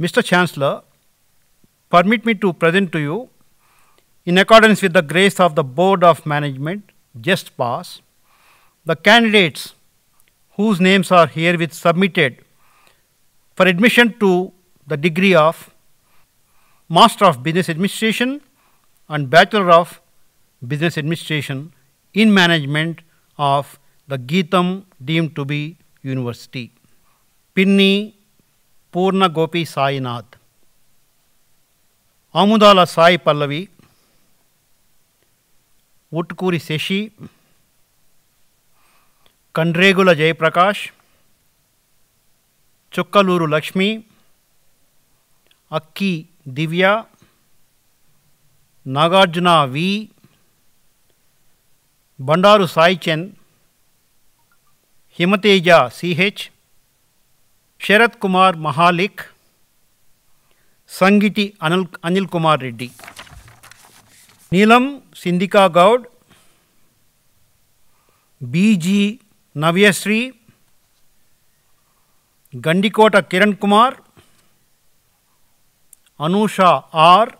Mr. Chancellor, permit me to present to you, in accordance with the grace of the Board of Management just passed, the candidates whose names are herewith submitted for admission to the degree of Master of Business Administration and Bachelor of Business Administration in Management of the Geetham deemed to be University. Pinni ಪೂರ್ಣ Gopi Sainath ಆಮುದಾಲ Sai Pallavi ಉಟ್ಕೂರಿ Shashi ಕಂಡ್ರೇಗುಲ Jayaprakash Chokkaluru Lakshmi Akki Divya Nagarjuna V Bandaru Saichand Himateja C H Sharat Kumar Mahalikh Sangiti Anal Anil Kumar Reddy नीलम सिंधिका गौड बीजी नव्यश्री गंडिकोट किरण Kumar अनूषा R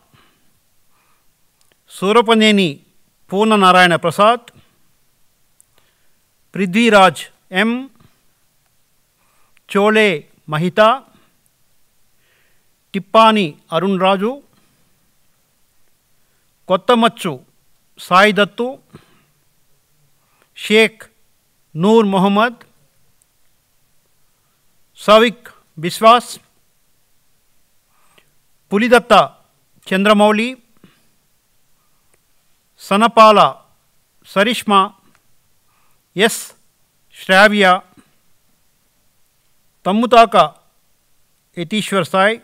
Surapane Purna Narayana Prasad Prithviraj M Chole Mahita Tippani Arunraju Komchu Saidattu Sheikh Noor Mohammad Savik Vishwas Pulidatta Chandramouli Sanpal Sarishma S Shravya Tammutaka Yatishwar Sai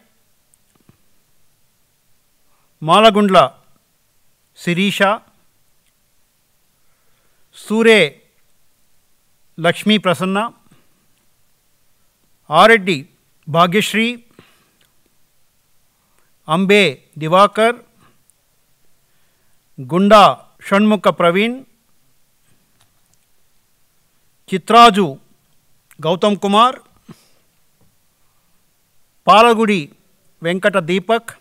Malagundla Sirisha Sure Lakshmi Prasanna Areddy Bhagyashree Ambe Diwakar Gunda Shanmukha Praveen Chitraju Gautam Kumar Palagudi Venkata Deepak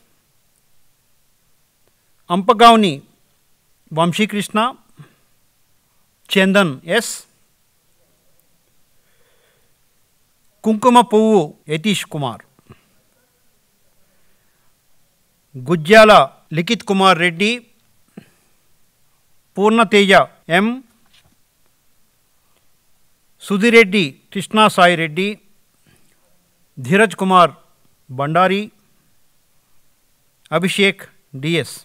Ampagavni Vamsikrishna Chandan S కుంకుమ పువ్వు Yatish Kumar Gujjala Likhith Kumar Reddy Purnateja M Sudhireddy Krishnasai Reddy Dheeraj Kumar Bhandari Abhishek DS